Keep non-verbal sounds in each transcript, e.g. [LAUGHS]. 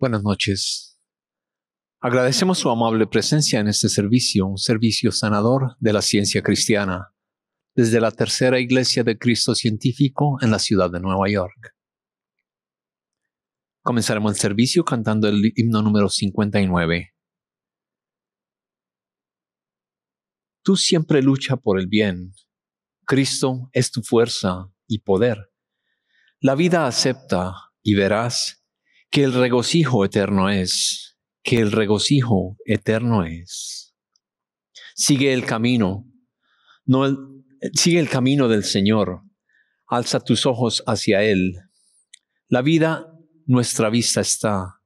Buenas noches. Agradecemos su amable presencia en este servicio, un servicio sanador de la ciencia cristiana, desde la tercera iglesia de Cristo científico en la ciudad de Nueva York. Comenzaremos el servicio cantando el himno número 59. Tú siempre lucha por el bien. Cristo es tu fuerza y poder. La vida acepta y verás que el regocijo eterno es, que el regocijo eterno es. Sigue el camino, no sigue el camino del Señor, alza tus ojos hacia Él. La vida, nuestra vista está.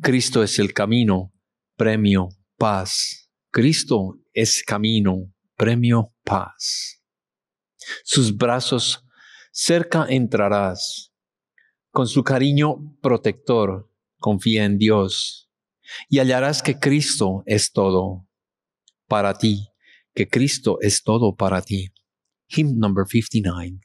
Cristo es el camino, premio, paz. Cristo es camino, premio, paz. Sus brazos cerca entrarás con su cariño protector, confía en Dios y hallarás que Cristo es todo para ti, que Cristo es todo para ti. Hymn number 59.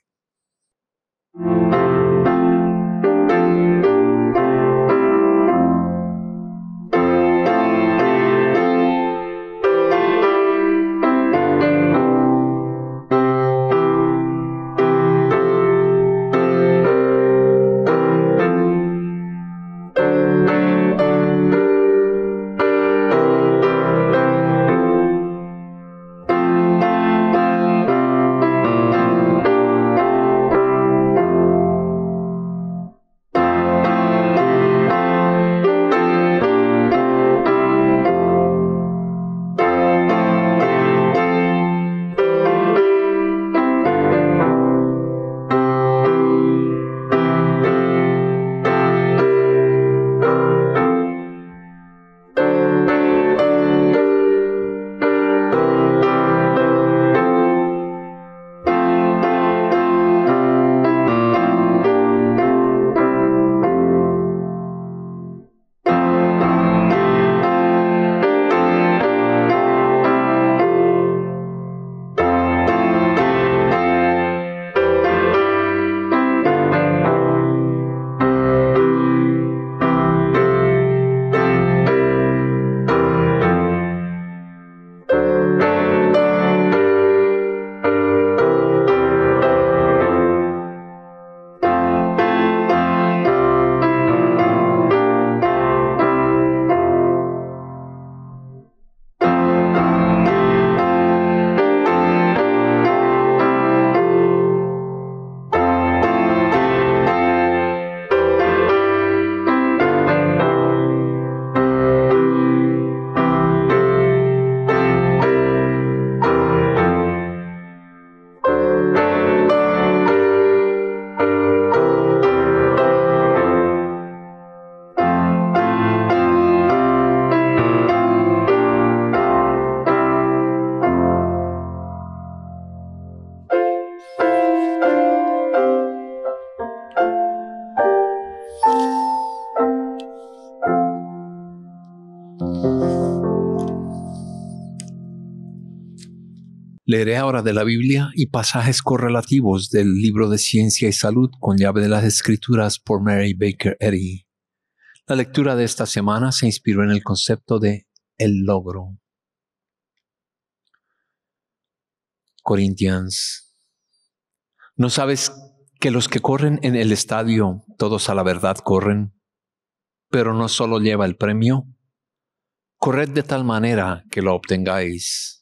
Leeré ahora de la Biblia y pasajes correlativos del libro de Ciencia y Salud con llave de las Escrituras por Mary Baker Eddy. La lectura de esta semana se inspiró en el concepto de el logro. Corintians ¿No sabes que los que corren en el estadio, todos a la verdad corren, pero no solo lleva el premio? Corred de tal manera que lo obtengáis.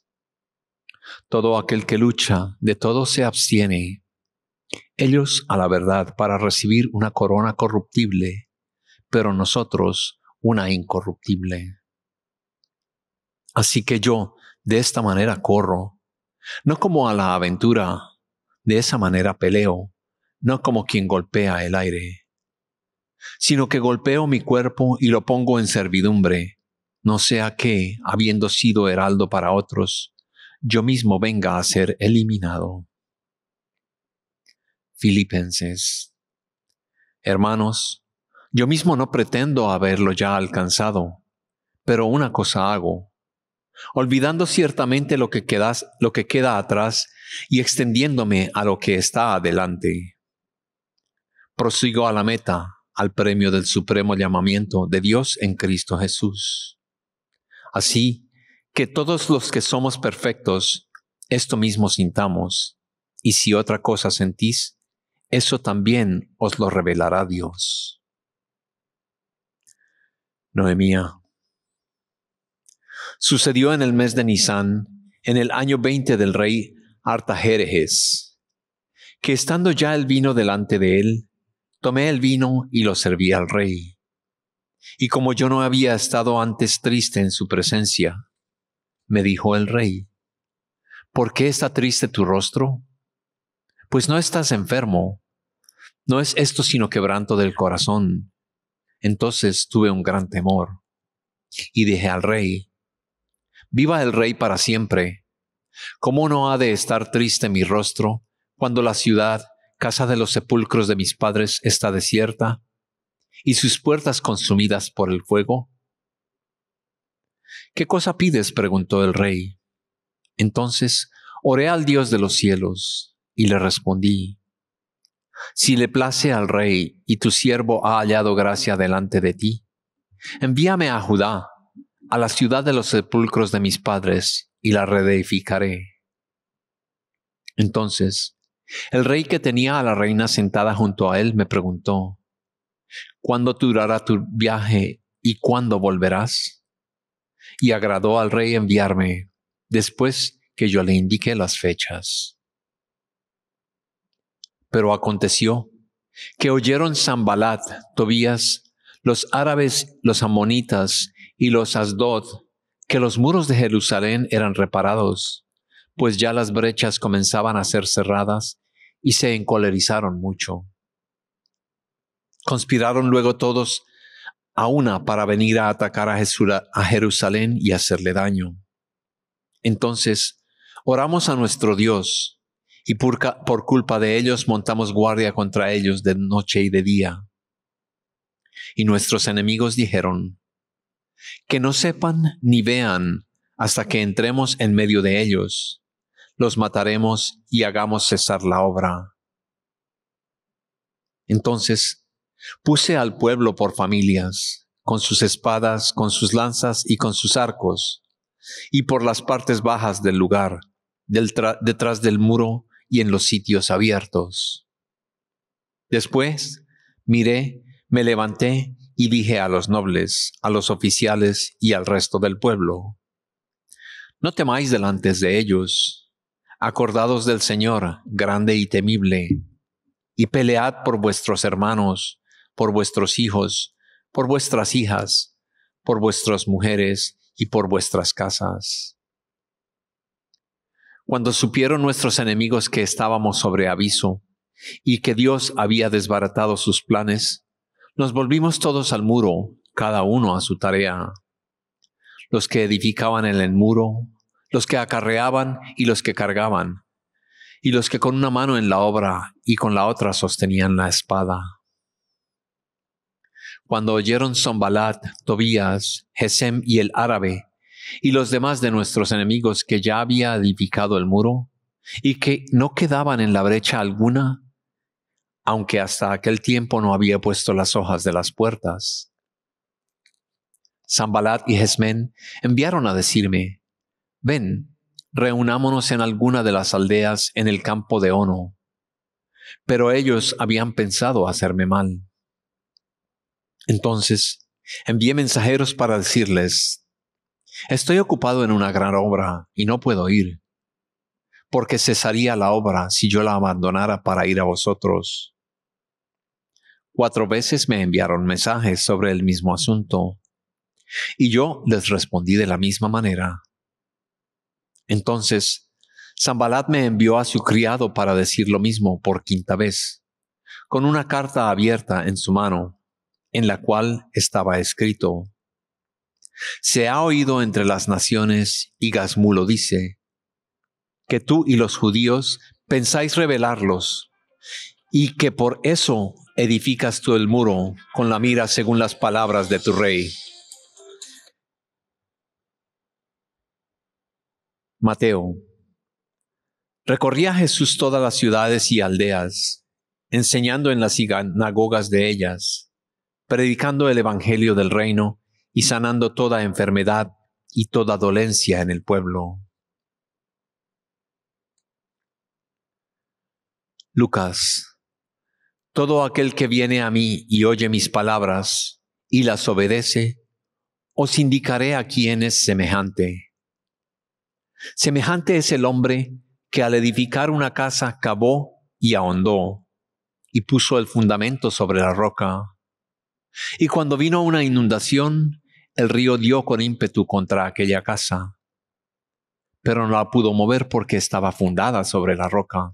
Todo aquel que lucha, de todo se abstiene. Ellos a la verdad para recibir una corona corruptible, pero nosotros una incorruptible. Así que yo de esta manera corro, no como a la aventura, de esa manera peleo, no como quien golpea el aire, sino que golpeo mi cuerpo y lo pongo en servidumbre, no sea que, habiendo sido heraldo para otros, yo mismo venga a ser eliminado. Filipenses. Hermanos, yo mismo no pretendo haberlo ya alcanzado, pero una cosa hago, olvidando ciertamente lo que, quedas, lo que queda atrás y extendiéndome a lo que está adelante. Prosigo a la meta, al premio del supremo llamamiento de Dios en Cristo Jesús. Así, que todos los que somos perfectos, esto mismo sintamos, y si otra cosa sentís, eso también os lo revelará Dios. Noemía. Sucedió en el mes de Nisan, en el año 20 del rey Artajerjes, que estando ya el vino delante de él, tomé el vino y lo serví al rey. Y como yo no había estado antes triste en su presencia, me dijo el rey, ¿por qué está triste tu rostro? Pues no estás enfermo, no es esto sino quebranto del corazón. Entonces tuve un gran temor y dije al rey, viva el rey para siempre. ¿Cómo no ha de estar triste mi rostro cuando la ciudad, casa de los sepulcros de mis padres, está desierta y sus puertas consumidas por el fuego? ¿Qué cosa pides? preguntó el rey. Entonces oré al Dios de los cielos y le respondí, Si le place al rey y tu siervo ha hallado gracia delante de ti, envíame a Judá, a la ciudad de los sepulcros de mis padres, y la reedificaré. Entonces, el rey que tenía a la reina sentada junto a él me preguntó, ¿Cuándo durará tu viaje y cuándo volverás? y agradó al rey enviarme después que yo le indiqué las fechas. Pero aconteció que oyeron Zambalat, Tobías, los árabes, los amonitas y los asdod, que los muros de Jerusalén eran reparados, pues ya las brechas comenzaban a ser cerradas y se encolerizaron mucho. Conspiraron luego todos a una para venir a atacar a Jerusalén y hacerle daño. Entonces, oramos a nuestro Dios y por, por, culpa de ellos montamos guardia contra ellos de noche y de día. Y nuestros enemigos dijeron, que no sepan ni vean hasta que entremos en medio de ellos, los mataremos y hagamos cesar la obra. Entonces Puse al pueblo por familias, con sus espadas, con sus lanzas y con sus arcos, y por las partes bajas del lugar, detrás del muro y en los sitios abiertos. Después miré, me levanté y dije a los nobles, a los oficiales y al resto del pueblo, No temáis delante de ellos, acordados del Señor, grande y temible, y pelead por vuestros hermanos, por vuestros hijos, por vuestras hijas, por vuestras mujeres y por vuestras casas. Cuando supieron nuestros enemigos que estábamos sobre aviso y que Dios había desbaratado sus planes, nos volvimos todos al muro, cada uno a su tarea. Los que edificaban en el muro, los que acarreaban y los que cargaban, y los que con una mano en la obra y con la otra sostenían la espada cuando oyeron Zombalat, Tobías, Gesem y el árabe, y los demás de nuestros enemigos que ya había edificado el muro, y que no quedaban en la brecha alguna, aunque hasta aquel tiempo no había puesto las hojas de las puertas. Zambalat y Gesmen enviaron a decirme, ven, reunámonos en alguna de las aldeas en el campo de Ono. Pero ellos habían pensado hacerme mal. Entonces envié mensajeros para decirles, estoy ocupado en una gran obra y no puedo ir, porque cesaría la obra si yo la abandonara para ir a vosotros. Cuatro veces me enviaron mensajes sobre el mismo asunto, y yo les respondí de la misma manera. Entonces, Zambalat me envió a su criado para decir lo mismo por quinta vez, con una carta abierta en su mano en la cual estaba escrito, Se ha oído entre las naciones, y Gazmulo dice, que tú y los judíos pensáis revelarlos, y que por eso edificas tú el muro con la mira según las palabras de tu rey. Mateo. Recorría Jesús todas las ciudades y aldeas, enseñando en las sinagogas de ellas predicando el Evangelio del reino y sanando toda enfermedad y toda dolencia en el pueblo. Lucas, todo aquel que viene a mí y oye mis palabras y las obedece, os indicaré a quién es semejante. Semejante es el hombre que al edificar una casa cavó y ahondó y puso el fundamento sobre la roca. Y cuando vino una inundación, el río dio con ímpetu contra aquella casa, pero no la pudo mover porque estaba fundada sobre la roca.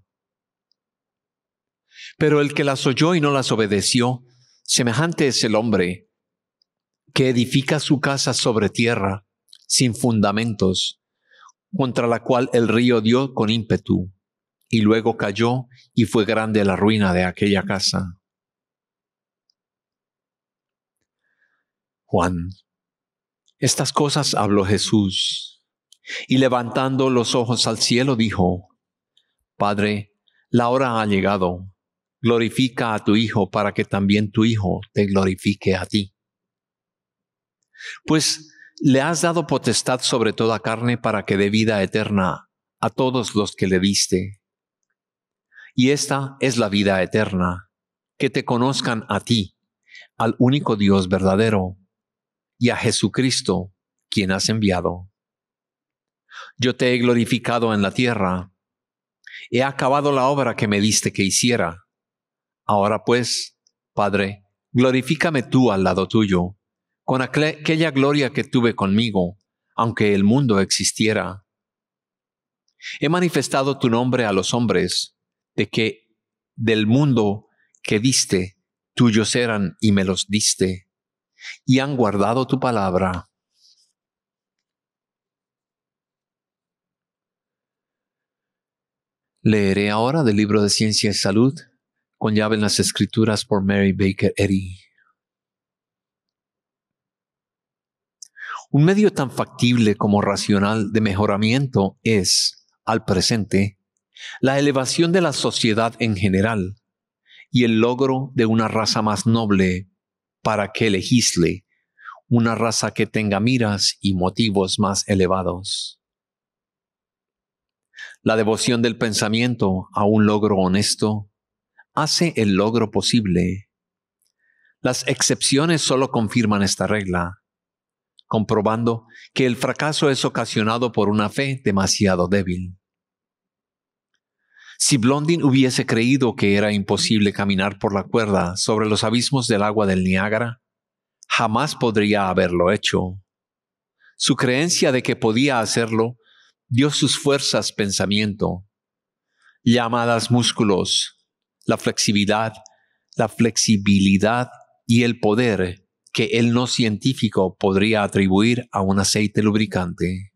Pero el que las oyó y no las obedeció, semejante es el hombre que edifica su casa sobre tierra, sin fundamentos, contra la cual el río dio con ímpetu, y luego cayó y fue grande la ruina de aquella casa. Juan. Estas cosas habló Jesús y levantando los ojos al cielo dijo, Padre, la hora ha llegado, glorifica a tu Hijo para que también tu Hijo te glorifique a ti. Pues le has dado potestad sobre toda carne para que dé vida eterna a todos los que le viste. Y esta es la vida eterna, que te conozcan a ti, al único Dios verdadero y a Jesucristo, quien has enviado. Yo te he glorificado en la tierra. He acabado la obra que me diste que hiciera. Ahora pues, Padre, glorifícame tú al lado tuyo, con aquella gloria que tuve conmigo, aunque el mundo existiera. He manifestado tu nombre a los hombres, de que del mundo que diste, tuyos eran y me los diste y han guardado tu palabra. Leeré ahora del libro de Ciencia y Salud con llave en las escrituras por Mary Baker Eddy. Un medio tan factible como racional de mejoramiento es, al presente, la elevación de la sociedad en general y el logro de una raza más noble para que legisle una raza que tenga miras y motivos más elevados. La devoción del pensamiento a un logro honesto hace el logro posible. Las excepciones solo confirman esta regla, comprobando que el fracaso es ocasionado por una fe demasiado débil. Si Blondin hubiese creído que era imposible caminar por la cuerda sobre los abismos del agua del Niágara, jamás podría haberlo hecho. Su creencia de que podía hacerlo dio sus fuerzas pensamiento, llamadas músculos, la flexibilidad, la flexibilidad y el poder que el no científico podría atribuir a un aceite lubricante.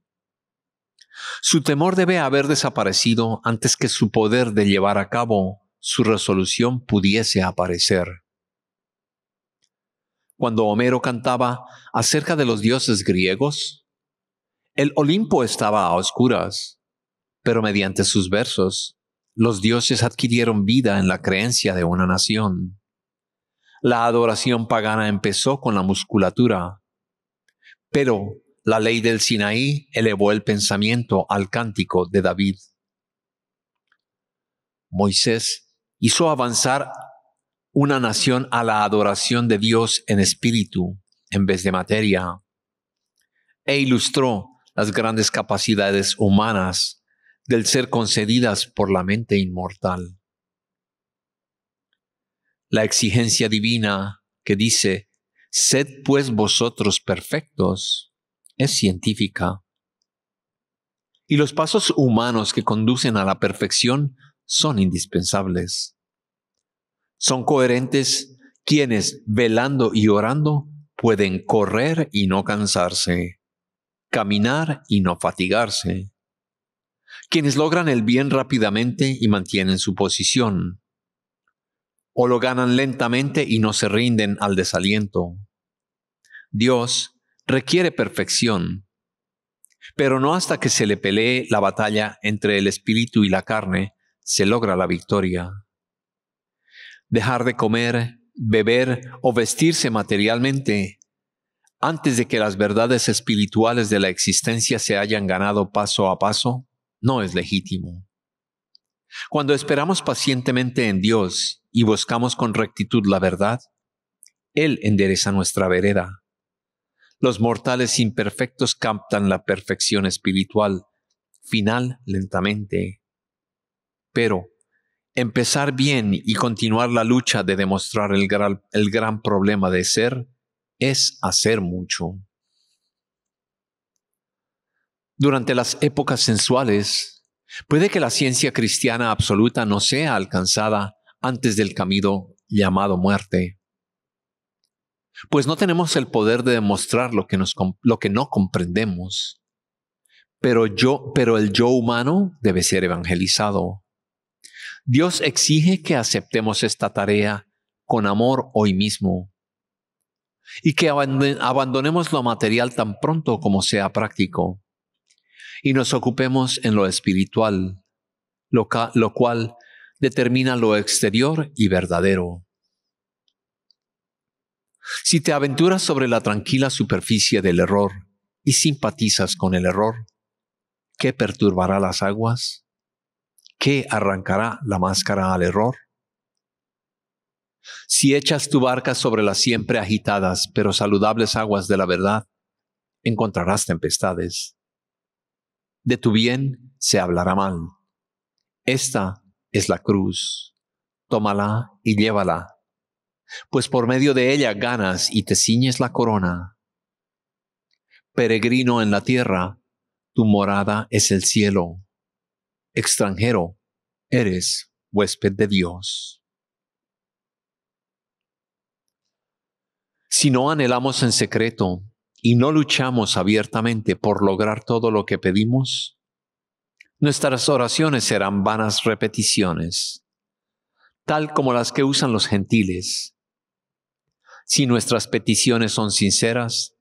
Su temor debe haber desaparecido antes que su poder de llevar a cabo su resolución pudiese aparecer. Cuando Homero cantaba acerca de los dioses griegos, el Olimpo estaba a oscuras, pero mediante sus versos, los dioses adquirieron vida en la creencia de una nación. La adoración pagana empezó con la musculatura, pero la ley del Sinaí elevó el pensamiento al cántico de David. Moisés hizo avanzar una nación a la adoración de Dios en espíritu en vez de materia e ilustró las grandes capacidades humanas del ser concedidas por la mente inmortal. La exigencia divina que dice, sed pues vosotros perfectos, es científica. Y los pasos humanos que conducen a la perfección son indispensables. Son coherentes quienes, velando y orando, pueden correr y no cansarse, caminar y no fatigarse, quienes logran el bien rápidamente y mantienen su posición, o lo ganan lentamente y no se rinden al desaliento. Dios requiere perfección, pero no hasta que se le pelee la batalla entre el espíritu y la carne se logra la victoria. Dejar de comer, beber o vestirse materialmente antes de que las verdades espirituales de la existencia se hayan ganado paso a paso no es legítimo. Cuando esperamos pacientemente en Dios y buscamos con rectitud la verdad, Él endereza nuestra vereda. Los mortales imperfectos captan la perfección espiritual final lentamente. Pero empezar bien y continuar la lucha de demostrar el gran, problema de ser es hacer mucho. Durante las épocas sensuales, puede que la ciencia cristiana absoluta no sea alcanzada antes del camino llamado muerte pues no tenemos el poder de demostrar lo que, no comprendemos. Pero, yo, pero el yo humano debe ser evangelizado. Dios exige que aceptemos esta tarea con amor hoy mismo y que abandonemos lo material tan pronto como sea práctico y nos ocupemos en lo espiritual, lo cual determina lo exterior y verdadero. Si te aventuras sobre la tranquila superficie del error y simpatizas con el error, ¿qué perturbará las aguas? ¿Qué arrancará la máscara al error? Si echas tu barca sobre las siempre agitadas pero saludables aguas de la verdad, encontrarás tempestades. De tu bien se hablará mal. Esta es la cruz. Tómala y llévala pues por medio de ella ganas y te ciñes la corona. Peregrino en la tierra, tu morada es el cielo. Extranjero, eres huésped de Dios. Si no anhelamos en secreto y no luchamos abiertamente por lograr todo lo que pedimos, nuestras oraciones serán vanas repeticiones, tal como las que usan los gentiles si nuestras peticiones son sinceras.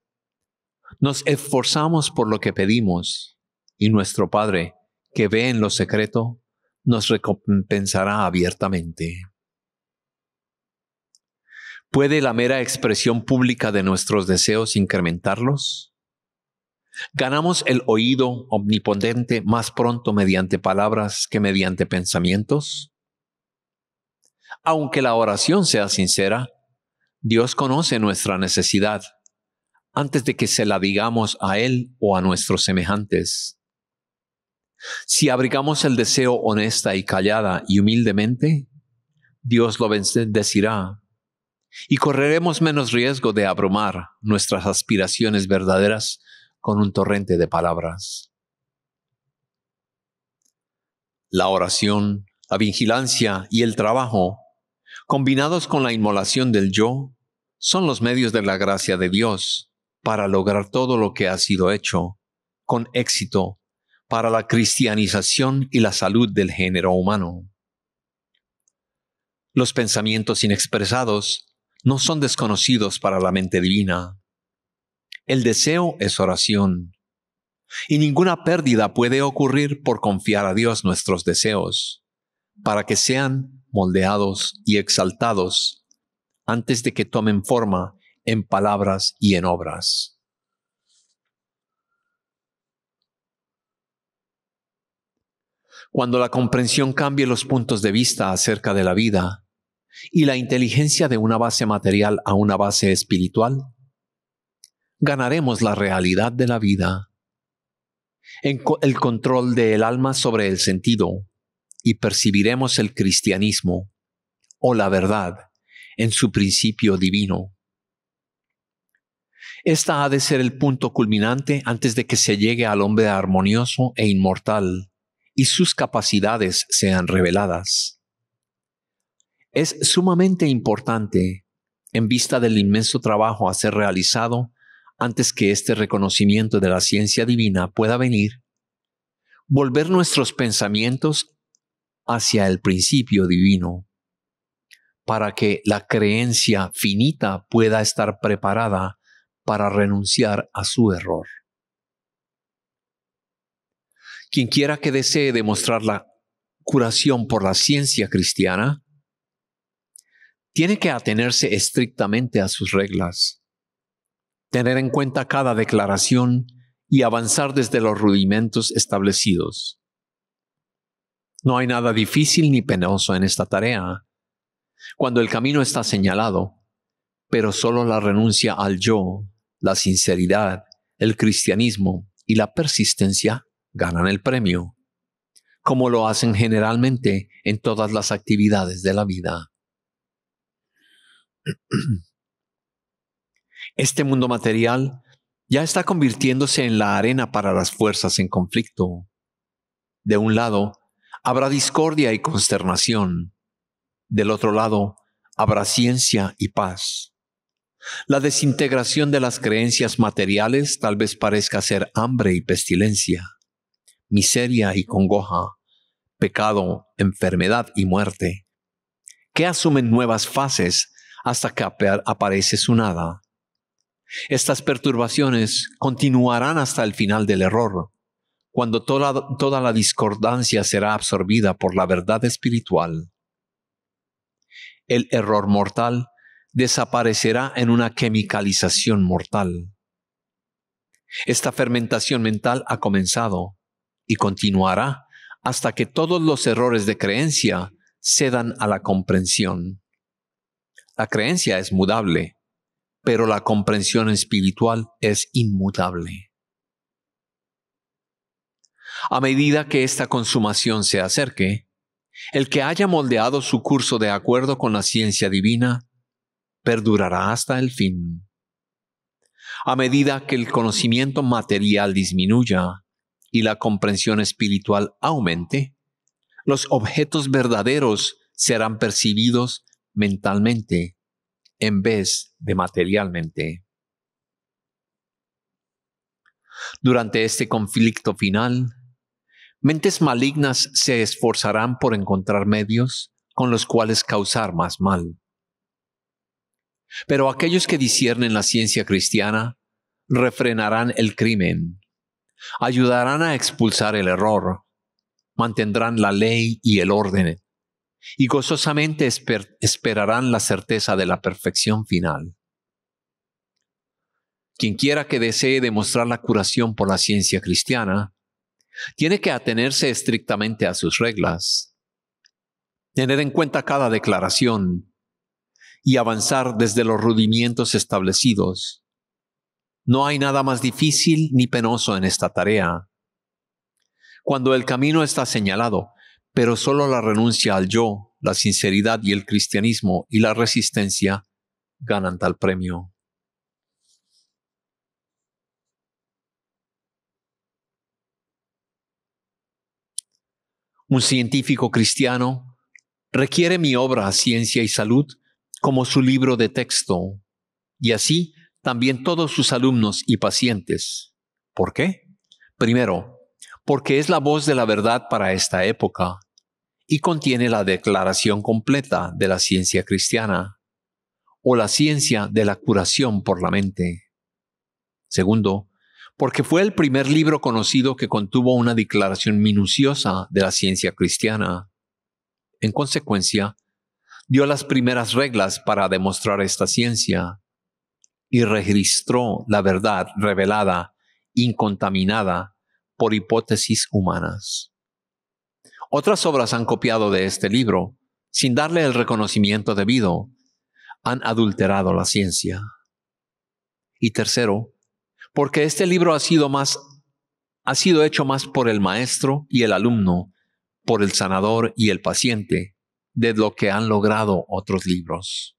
Nos esforzamos por lo que pedimos y nuestro Padre, que ve en lo secreto, nos recompensará abiertamente. ¿Puede la mera expresión pública de nuestros deseos incrementarlos? ¿Ganamos el oído omnipotente más pronto mediante palabras que mediante pensamientos? Aunque la oración sea sincera, Dios conoce nuestra necesidad antes de que se la digamos a Él o a nuestros semejantes. Si abrigamos el deseo honesta y callada y humildemente, Dios lo bendecirá y correremos menos riesgo de abrumar nuestras aspiraciones verdaderas con un torrente de palabras. La oración, la vigilancia y el trabajo combinados con la inmolación del yo, son los medios de la gracia de Dios para lograr todo lo que ha sido hecho con éxito para la cristianización y la salud del género humano. Los pensamientos inexpresados no son desconocidos para la mente divina. El deseo es oración, y ninguna pérdida puede ocurrir por confiar a Dios nuestros deseos, para que sean moldeados y exaltados antes de que tomen forma en palabras y en obras. Cuando la comprensión cambie los puntos de vista acerca de la vida y la inteligencia de una base material a una base espiritual, ganaremos la realidad de la vida, el control del alma sobre el sentido, y percibiremos el cristianismo o la verdad en su principio divino. Esta ha de ser el punto culminante antes de que se llegue al hombre armonioso e inmortal y sus capacidades sean reveladas. Es sumamente importante, en vista del inmenso trabajo a ser realizado antes que este reconocimiento de la ciencia divina pueda venir, volver nuestros pensamientos hacia el principio divino, para que la creencia finita pueda estar preparada para renunciar a su error. Quien quiera que desee demostrar la curación por la ciencia cristiana, tiene que atenerse estrictamente a sus reglas, tener en cuenta cada declaración y avanzar desde los rudimentos establecidos. No hay nada difícil ni penoso en esta tarea. Cuando el camino está señalado, pero solo la renuncia al yo, la sinceridad, el cristianismo y la persistencia ganan el premio, como lo hacen generalmente en todas las actividades de la vida. [CLEARS THROAT] Este mundo material ya está convirtiéndose en la arena para las fuerzas en conflicto. De un lado, habrá discordia y consternación. Del otro lado, habrá ciencia y paz. La desintegración de las creencias materiales tal vez parezca ser hambre y pestilencia, miseria y congoja, pecado, enfermedad y muerte, que asumen nuevas fases hasta que aparece su nada. Estas perturbaciones continuarán hasta el final del error, cuando toda, toda la discordancia será absorbida por la verdad espiritual. El error mortal desaparecerá en una chemicalización mortal. Esta fermentación mental ha comenzado y continuará hasta que todos los errores de creencia cedan a la comprensión. La creencia es mudable, pero la comprensión espiritual es inmutable. A medida que esta consumación se acerque, el que haya moldeado su curso de acuerdo con la ciencia divina, perdurará hasta el fin. A medida que el conocimiento material disminuya y la comprensión espiritual aumente, los objetos verdaderos serán percibidos mentalmente en vez de materialmente. Durante este conflicto final, Mentes malignas se esforzarán por encontrar medios con los cuales causar más mal. Pero aquellos que disciernen la ciencia cristiana refrenarán el crimen, ayudarán a expulsar el error, mantendrán la ley y el orden, y gozosamente esperarán la certeza de la perfección final. Quien quiera que desee demostrar la curación por la ciencia cristiana, tiene que atenerse estrictamente a sus reglas, tener en cuenta cada declaración y avanzar desde los rudimientos establecidos. No hay nada más difícil ni penoso en esta tarea. Cuando el camino está señalado, pero solo la renuncia al yo, la sinceridad y el cristianismo y la resistencia ganan tal premio. un científico cristiano, requiere mi obra Ciencia y Salud como su libro de texto, y así también todos sus alumnos y pacientes. ¿Por qué? Primero, porque es la voz de la verdad para esta época y contiene la declaración completa de la ciencia cristiana o la ciencia de la curación por la mente. Segundo, porque fue el primer libro conocido que contuvo una declaración minuciosa de la ciencia cristiana. En consecuencia, dio las primeras reglas para demostrar esta ciencia y registró la verdad revelada, incontaminada por hipótesis humanas. Otras obras han copiado de este libro, sin darle el reconocimiento debido, han adulterado la ciencia. Y tercero, porque este libro ha sido más ha sido hecho más por el maestro y el alumno, por el sanador y el paciente, de lo que han logrado otros libros.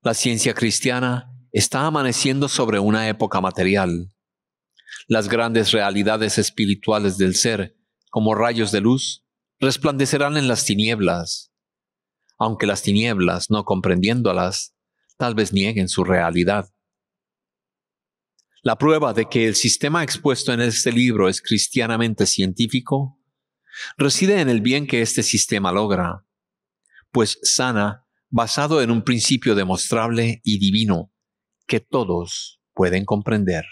La ciencia cristiana está amaneciendo sobre una época material. Las grandes realidades espirituales del ser, como rayos de luz, resplandecerán en las tinieblas, aunque las tinieblas, no comprendiéndolas, tal vez nieguen su realidad la prueba de que el sistema expuesto en este libro es cristianamente científico reside en el bien que este sistema logra, pues sana basado en un principio demostrable y divino que todos pueden comprender.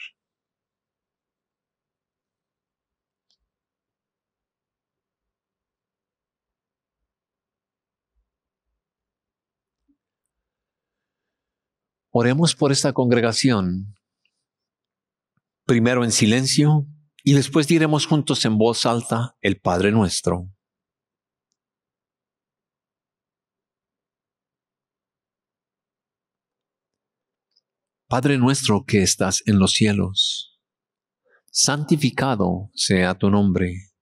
Oremos por esta congregación primero en silencio y después diremos juntos en voz alta el Padre nuestro. Padre nuestro que estás en los cielos, santificado sea tu nombre,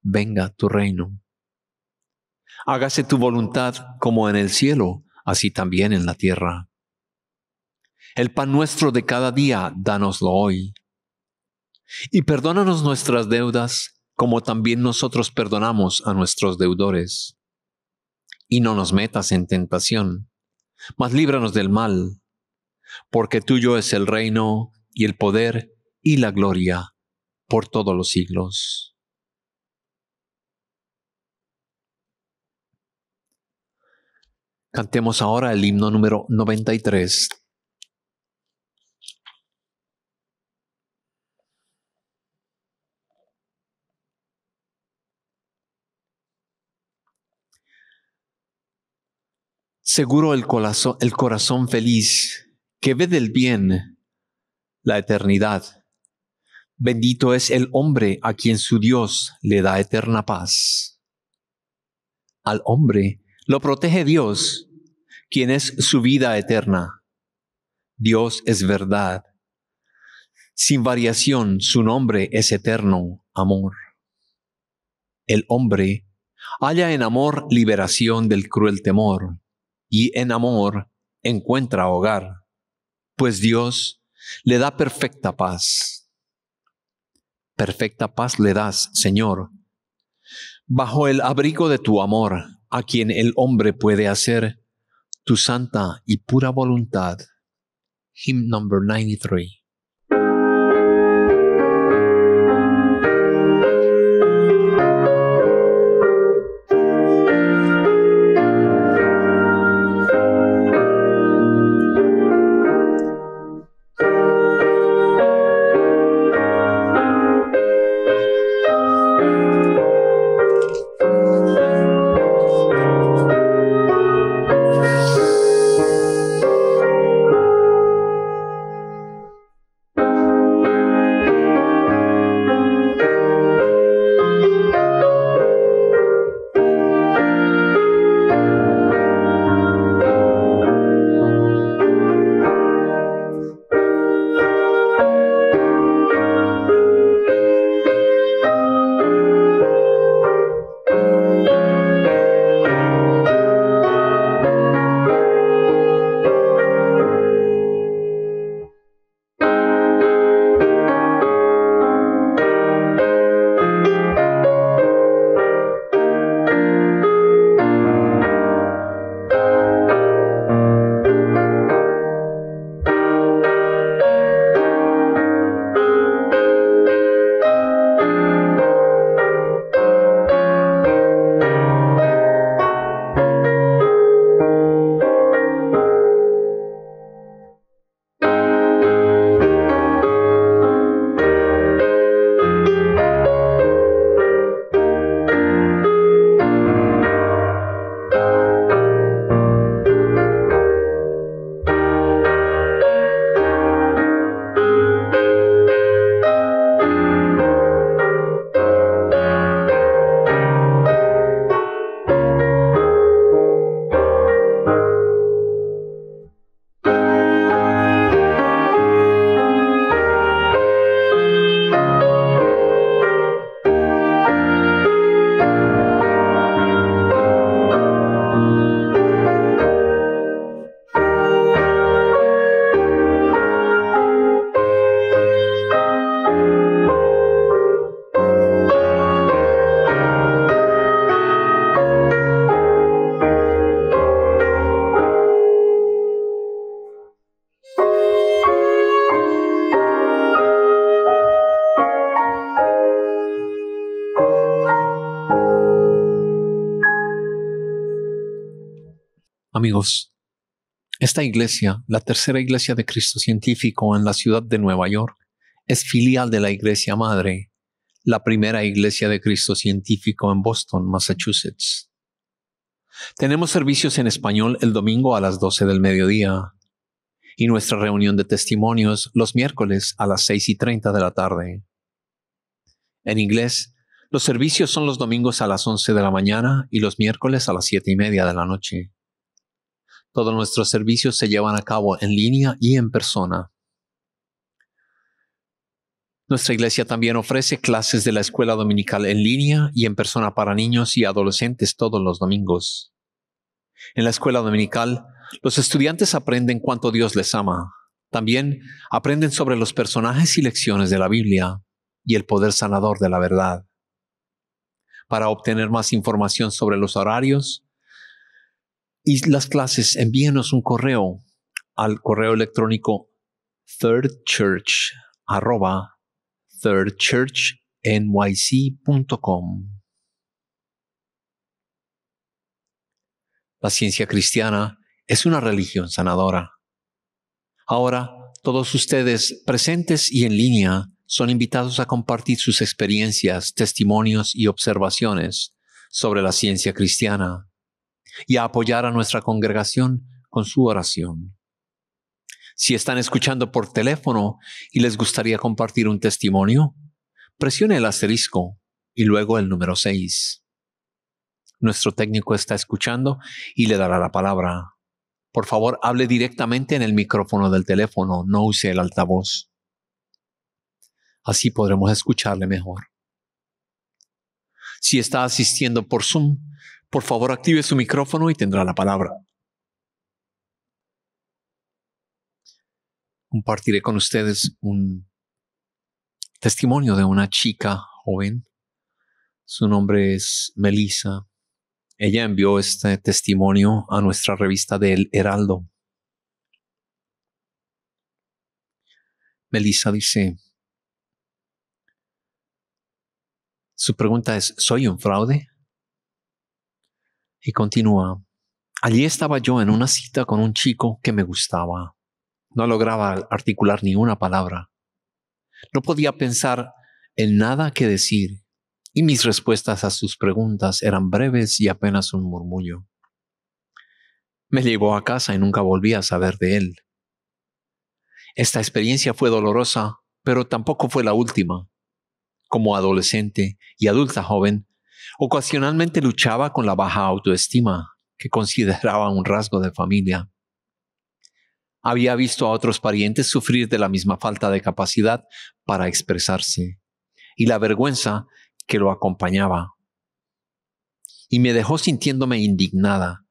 venga tu reino, hágase tu voluntad como en el cielo, así también en la tierra. El pan nuestro de cada día, dánoslo hoy. Y perdónanos nuestras deudas, como también nosotros perdonamos a nuestros deudores. Y no nos metas en tentación, mas líbranos del mal, porque tuyo es el reino y el poder y la gloria por todos los siglos. Cantemos ahora el himno número 93. Seguro el corazón, feliz que ve del bien la eternidad. Bendito es el hombre a quien su Dios le da eterna paz. Al hombre lo protege Dios, quien es su vida eterna. Dios es verdad. Sin variación, su nombre es eterno amor. El hombre halla en amor liberación del cruel temor y en amor encuentra hogar, pues Dios le da perfecta paz. Perfecta paz le das, Señor, bajo el abrigo de tu amor, a quien el hombre puede hacer tu santa y pura voluntad. Hymn number 93. amigos, esta iglesia, la tercera iglesia de Cristo científico en la ciudad de Nueva York, es filial de la iglesia madre, la primera iglesia de Cristo científico en Boston, Massachusetts. Tenemos servicios en español el domingo a las 12 del mediodía y nuestra reunión de testimonios los miércoles a las 6 y 30 de la tarde. En inglés, los servicios son los domingos a las 11 de la mañana y los miércoles a las 7 y media de la noche. Todos nuestros servicios se llevan a cabo en línea y en persona. Nuestra iglesia también ofrece clases de la escuela dominical en línea y en persona para niños y adolescentes todos los domingos. En la escuela dominical, los estudiantes aprenden cuánto Dios les ama. También aprenden sobre los personajes y lecciones de la Biblia y el poder sanador de la verdad. Para obtener más información sobre los horarios, y las clases, envíenos un correo al correo electrónico thirdchurch La ciencia cristiana es una religión sanadora. Ahora, todos ustedes presentes y en línea son invitados a compartir sus experiencias, testimonios y observaciones sobre la ciencia cristiana y a apoyar a nuestra congregación con su oración. Si están escuchando por teléfono y les gustaría compartir un testimonio, presione el asterisco y luego el número 6. Nuestro técnico está escuchando y le dará la palabra. Por favor, hable directamente en el micrófono del teléfono, no use el altavoz. Así podremos escucharle mejor. Si está asistiendo por Zoom, por favor, active su micrófono y tendrá la palabra. Compartiré con ustedes un testimonio de una chica joven. Su nombre es Melissa. Ella envió este testimonio a nuestra revista del Heraldo. Melissa dice, su pregunta es, ¿soy un fraude? Y continúa. Allí estaba yo en una cita con un chico que me gustaba. No lograba articular ni una palabra. No podía pensar en nada que decir y mis respuestas a sus preguntas eran breves y apenas un murmullo. Me llevó a casa y nunca volví a saber de él. Esta experiencia fue dolorosa, pero tampoco fue la última. Como adolescente y adulta joven, Ocasionalmente luchaba con la baja autoestima, que consideraba un rasgo de familia. Había visto a otros parientes sufrir de la misma falta de capacidad para expresarse y la vergüenza que lo acompañaba. Y me dejó sintiéndome indignada.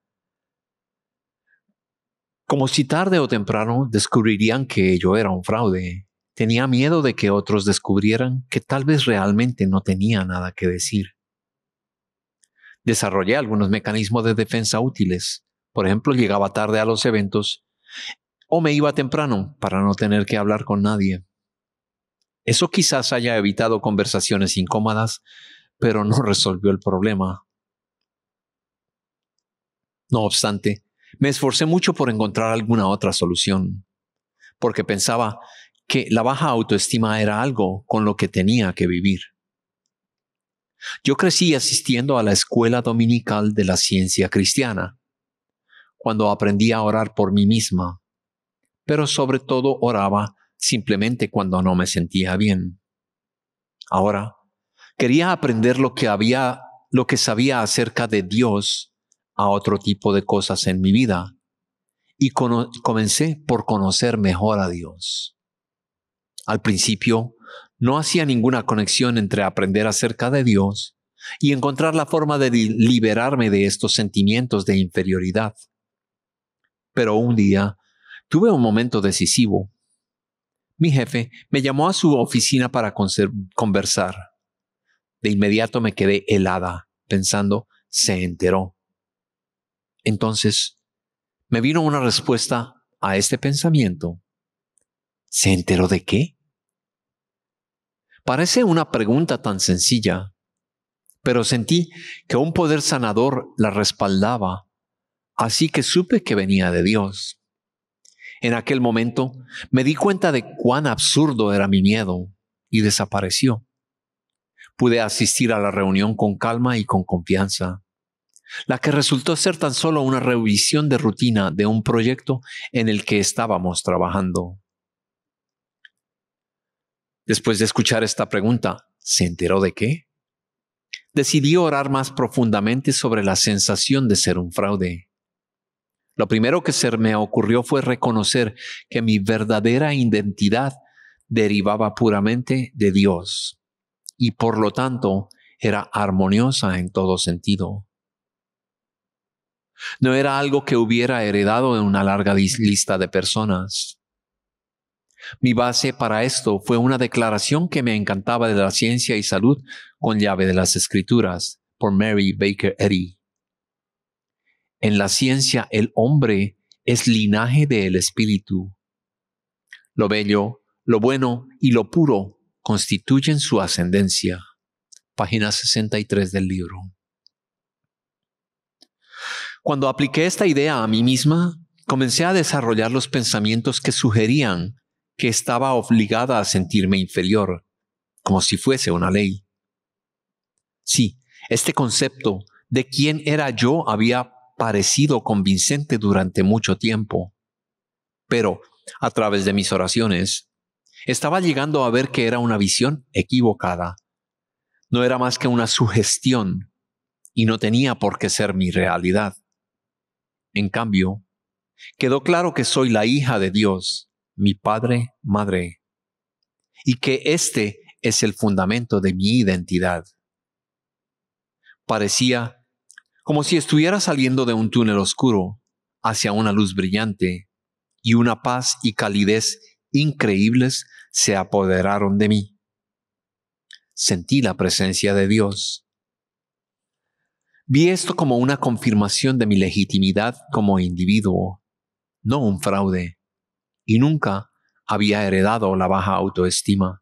Como si tarde o temprano descubrirían que yo era un fraude, tenía miedo de que otros descubrieran que tal vez realmente no tenía nada que decir desarrollé algunos mecanismos de defensa útiles. Por ejemplo, llegaba tarde a los eventos o me iba temprano para no tener que hablar con nadie. Eso quizás haya evitado conversaciones incómodas, pero no [LAUGHS] resolvió el problema. No obstante, me esforcé mucho por encontrar alguna otra solución, porque pensaba que la baja autoestima era algo con lo que tenía que vivir. Yo crecí asistiendo a la escuela dominical de la ciencia cristiana, cuando aprendí a orar por mí misma, pero sobre todo oraba simplemente cuando no me sentía bien. Ahora, quería aprender lo que había, lo que sabía acerca de Dios a otro tipo de cosas en mi vida y comencé por conocer mejor a Dios. Al principio no hacía ninguna conexión entre aprender acerca de Dios y encontrar la forma de liberarme de estos sentimientos de inferioridad. Pero un día tuve un momento decisivo. Mi jefe me llamó a su oficina para conversar. De inmediato me quedé helada, pensando, se enteró. Entonces, me vino una respuesta a este pensamiento. ¿Se enteró de qué? Parece una pregunta tan sencilla, pero sentí que un poder sanador la respaldaba, así que supe que venía de Dios. En aquel momento me di cuenta de cuán absurdo era mi miedo y desapareció. Pude asistir a la reunión con calma y con confianza, la que resultó ser tan solo una revisión de rutina de un proyecto en el que estábamos trabajando. Después de escuchar esta pregunta, ¿se enteró de qué? Decidí orar más profundamente sobre la sensación de ser un fraude. Lo primero que se me ocurrió fue reconocer que mi verdadera identidad derivaba puramente de Dios y por lo tanto era armoniosa en todo sentido. No era algo que hubiera heredado de una larga lista de personas. Mi base para esto fue una declaración que me encantaba de la ciencia y salud con llave de las escrituras por Mary Baker Eddy. En la ciencia el hombre es linaje del espíritu. Lo bello, lo bueno y lo puro constituyen su ascendencia. Página 63 del libro. Cuando apliqué esta idea a mí misma, comencé a desarrollar los pensamientos que sugerían que estaba obligada a sentirme inferior, como si fuese una ley. Sí, este concepto de quién era yo había parecido convincente durante mucho tiempo, pero a través de mis oraciones, estaba llegando a ver que era una visión equivocada. No era más que una sugestión y no tenía por qué ser mi realidad. En cambio, quedó claro que soy la hija de Dios mi padre, madre, y que este es el fundamento de mi identidad. Parecía como si estuviera saliendo de un túnel oscuro hacia una luz brillante, y una paz y calidez increíbles se apoderaron de mí. Sentí la presencia de Dios. Vi esto como una confirmación de mi legitimidad como individuo, no un fraude y nunca había heredado la baja autoestima.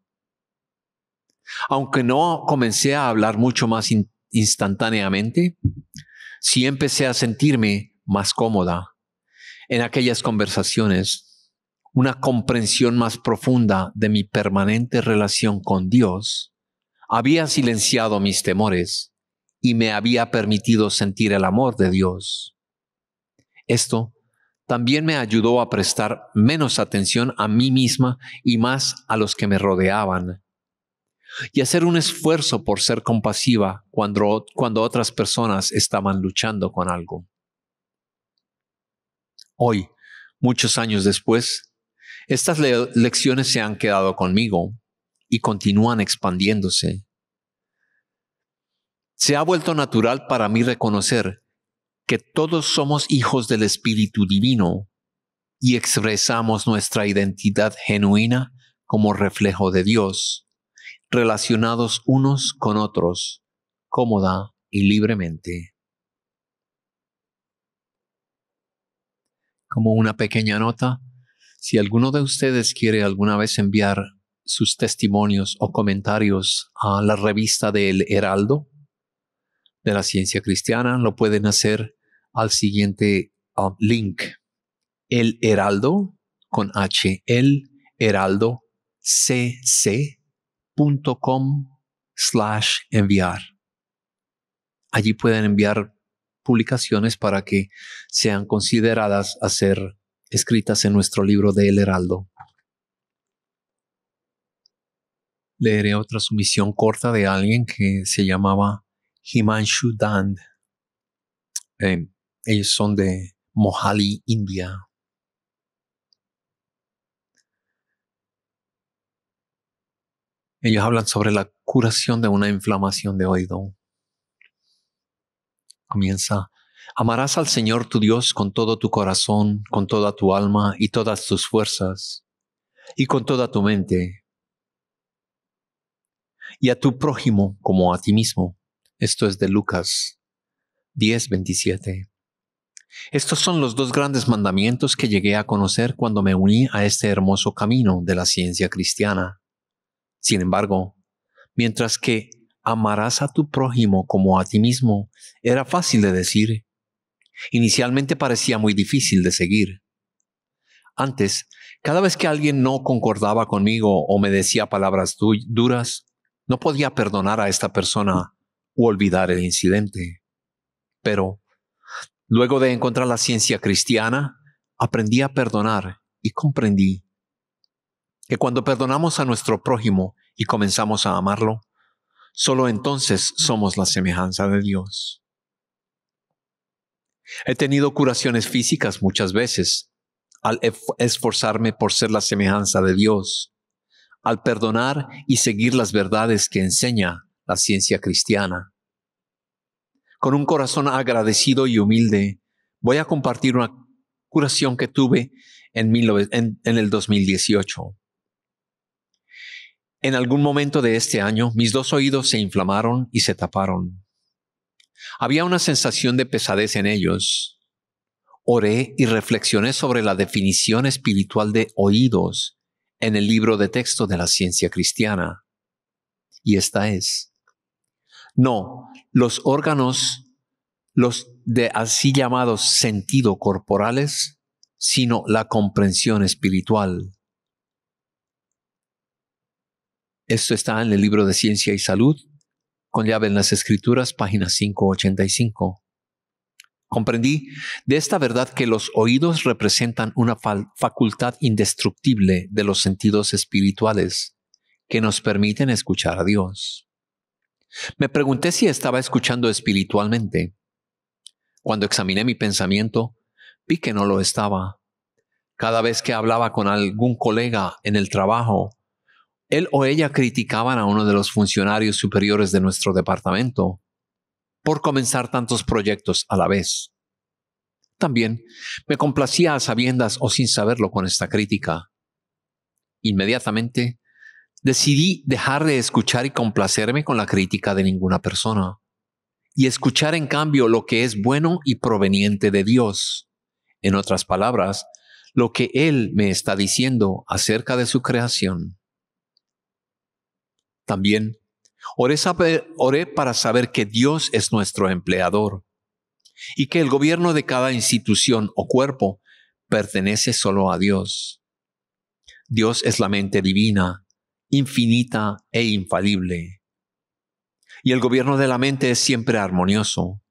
Aunque no comencé a hablar mucho más instantáneamente, sí empecé a sentirme más cómoda en aquellas conversaciones, una comprensión más profunda de mi permanente relación con Dios, había silenciado mis temores y me había permitido sentir el amor de Dios. Esto también me ayudó a prestar menos atención a mí misma y más a los que me rodeaban, y hacer un esfuerzo por ser compasiva cuando, cuando otras personas estaban luchando con algo. Hoy, muchos años después, estas lecciones se han quedado conmigo y continúan expandiéndose. Se ha vuelto natural para mí reconocer que todos somos hijos del Espíritu Divino y expresamos nuestra identidad genuina como reflejo de Dios, relacionados unos con otros, cómoda y libremente. Como una pequeña nota, si alguno de ustedes quiere alguna vez enviar sus testimonios o comentarios a la revista del Heraldo de la Ciencia Cristiana, lo pueden hacer al siguiente um, link. El Heraldo con H, el Heraldo cc.com slash enviar. Allí pueden enviar publicaciones para que sean consideradas a ser escritas en nuestro libro de El Heraldo. Leeré otra sumisión corta de alguien que se llamaba Himanshu Dand. Em, ellos son de Mohali, India. Ellos hablan sobre la curación de una inflamación de oído. Comienza. Amarás al Señor tu Dios con todo tu corazón, con toda tu alma y todas tus fuerzas, y con toda tu mente. Y a tu prójimo como a ti mismo. Esto es de Lucas 10, 27. Estos son los dos grandes mandamientos que llegué a conocer cuando me uní a este hermoso camino de la ciencia cristiana. Sin embargo, mientras que amarás a tu prójimo como a ti mismo era fácil de decir, inicialmente parecía muy difícil de seguir. Antes, cada vez que alguien no concordaba conmigo o me decía palabras duras, no podía perdonar a esta persona u olvidar el incidente. Pero Luego de encontrar la ciencia cristiana, aprendí a perdonar y comprendí que cuando perdonamos a nuestro prójimo y comenzamos a amarlo, solo entonces somos la semejanza de Dios. He tenido curaciones físicas muchas veces al esforzarme por ser la semejanza de Dios, al perdonar y seguir las verdades que enseña la ciencia cristiana. Con un corazón agradecido y humilde, voy a compartir una curación que tuve en, el 2018. En algún momento de este año, mis dos oídos se inflamaron y se taparon. Había una sensación de pesadez en ellos. Oré y reflexioné sobre la definición espiritual de oídos en el libro de texto de la ciencia cristiana. Y esta es, no, los órganos, los de así llamados sentido corporales, sino la comprensión espiritual. Esto está en el libro de Ciencia y Salud, con llave en las Escrituras, página 585. Comprendí de esta verdad que los oídos representan una facultad indestructible de los sentidos espirituales que nos permiten escuchar a Dios. Me pregunté si estaba escuchando espiritualmente. Cuando examiné mi pensamiento, vi que no lo estaba. Cada vez que hablaba con algún colega en el trabajo, él o ella criticaban a uno de los funcionarios superiores de nuestro departamento por comenzar tantos proyectos a la vez. También me complacía a sabiendas o sin saberlo con esta crítica. Inmediatamente Decidí dejar de escuchar y complacerme con la crítica de ninguna persona y escuchar en cambio lo que es bueno y proveniente de Dios. En otras palabras, lo que Él me está diciendo acerca de su creación. También oré, para saber que Dios es nuestro empleador y que el gobierno de cada institución o cuerpo pertenece solo a Dios. Dios es la mente divina infinita e infalible. Y el gobierno de la mente es siempre armonioso.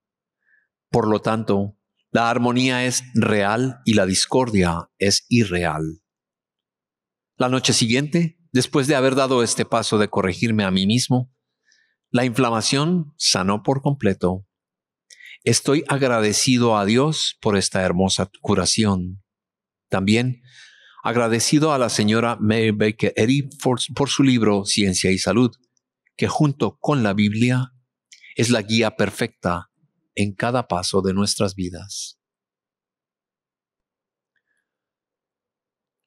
Por lo tanto, la armonía es real y la discordia es irreal. La noche siguiente, después de haber dado este paso de corregirme a mí mismo, la inflamación sanó por completo. Estoy agradecido a Dios por esta hermosa curación. También agradecido a la señora Mary Baker Eddy por, su libro Ciencia y Salud, que junto con la Biblia es la guía perfecta en cada paso de nuestras vidas.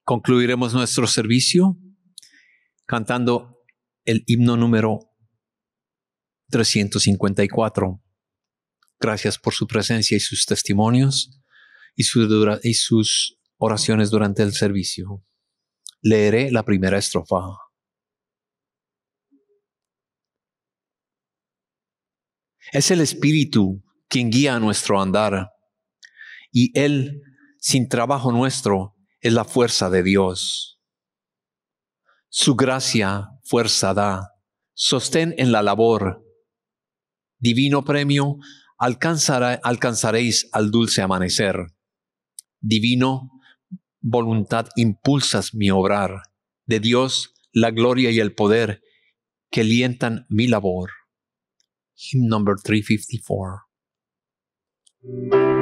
Concluiremos nuestro servicio cantando el himno número 354. Gracias por su presencia y sus testimonios y, y sus oraciones durante el servicio. Leeré la primera estrofa. Es el Espíritu quien guía nuestro andar y Él, sin trabajo nuestro, es la fuerza de Dios. Su gracia fuerza da, sostén en la labor. Divino premio alcanzaréis al dulce amanecer. Divino voluntad impulsas mi obrar. De Dios la gloria y el poder que alientan mi labor. Hymn number 354.